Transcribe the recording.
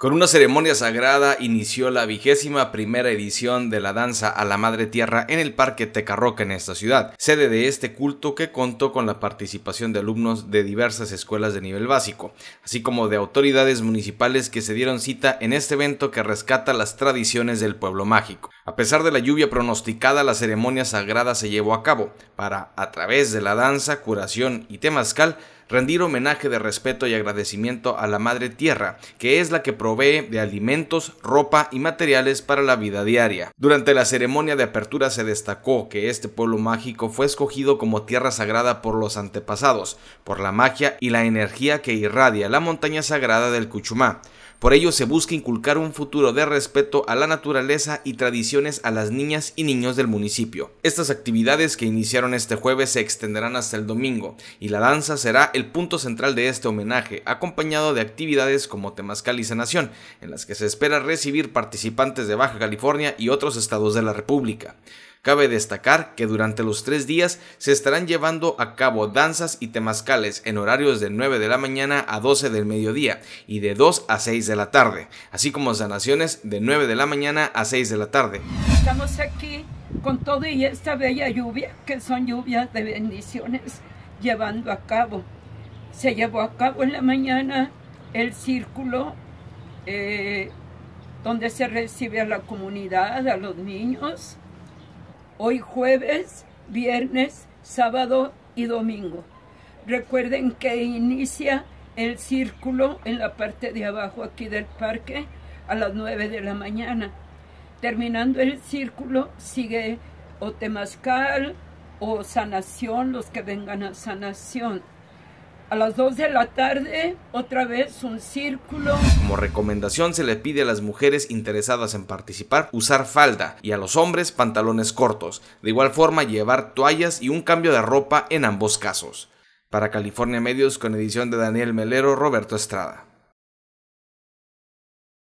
Con una ceremonia sagrada inició la vigésima primera edición de la danza a la Madre Tierra en el Parque Tecarroca en esta ciudad, sede de este culto que contó con la participación de alumnos de diversas escuelas de nivel básico, así como de autoridades municipales que se dieron cita en este evento que rescata las tradiciones del pueblo mágico. A pesar de la lluvia pronosticada, la ceremonia sagrada se llevó a cabo para, a través de la danza, curación y temazcal, rendir homenaje de respeto y agradecimiento a la Madre Tierra, que es la que provee de alimentos, ropa y materiales para la vida diaria. Durante la ceremonia de apertura se destacó que este pueblo mágico fue escogido como tierra sagrada por los antepasados, por la magia y la energía que irradia la montaña sagrada del Cuchumá. Por ello se busca inculcar un futuro de respeto a la naturaleza y tradiciones a las niñas y niños del municipio. Estas actividades que iniciaron este jueves se extenderán hasta el domingo y la danza será el punto central de este homenaje, acompañado de actividades como Temazcal y Sanación, en las que se espera recibir participantes de Baja California y otros estados de la República. Cabe destacar que durante los tres días se estarán llevando a cabo danzas y temazcales en horarios de 9 de la mañana a 12 del mediodía y de 2 a 6 de la tarde, así como sanaciones de 9 de la mañana a 6 de la tarde. Estamos aquí con todo y esta bella lluvia, que son lluvias de bendiciones, llevando a cabo. Se llevó a cabo en la mañana el círculo eh, donde se recibe a la comunidad, a los niños, Hoy jueves, viernes, sábado y domingo. Recuerden que inicia el círculo en la parte de abajo aquí del parque a las 9 de la mañana. Terminando el círculo sigue o temazcal o sanación, los que vengan a sanación. A las 2 de la tarde, otra vez un círculo. Como recomendación se le pide a las mujeres interesadas en participar usar falda y a los hombres pantalones cortos. De igual forma llevar toallas y un cambio de ropa en ambos casos. Para California Medios con edición de Daniel Melero, Roberto Estrada.